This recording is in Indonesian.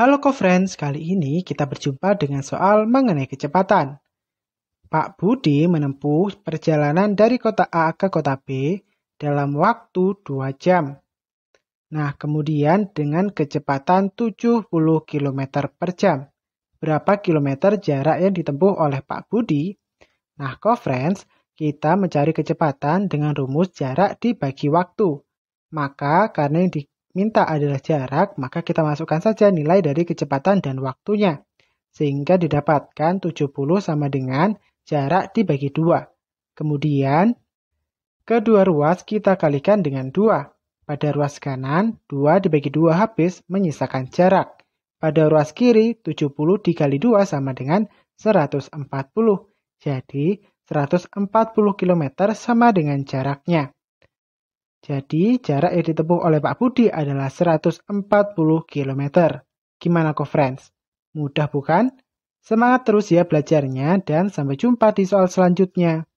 Halo co-friends, kali ini kita berjumpa dengan soal mengenai kecepatan. Pak Budi menempuh perjalanan dari kota A ke kota B dalam waktu 2 jam. Nah, kemudian dengan kecepatan 70 km per jam. Berapa kilometer jarak yang ditempuh oleh Pak Budi? Nah, co-friends, kita mencari kecepatan dengan rumus jarak dibagi waktu. Maka, karena yang di minta adalah jarak, maka kita masukkan saja nilai dari kecepatan dan waktunya. Sehingga didapatkan 70 sama dengan jarak dibagi 2. Kemudian, kedua ruas kita kalikan dengan 2. Pada ruas kanan, 2 dibagi 2 habis, menyisakan jarak. Pada ruas kiri, 70 dikali 2 sama dengan 140. Jadi, 140 km sama dengan jaraknya. Jadi, jarak yang ditempuh oleh Pak Budi adalah 140 km. Gimana kok, friends? Mudah bukan? Semangat terus ya belajarnya dan sampai jumpa di soal selanjutnya.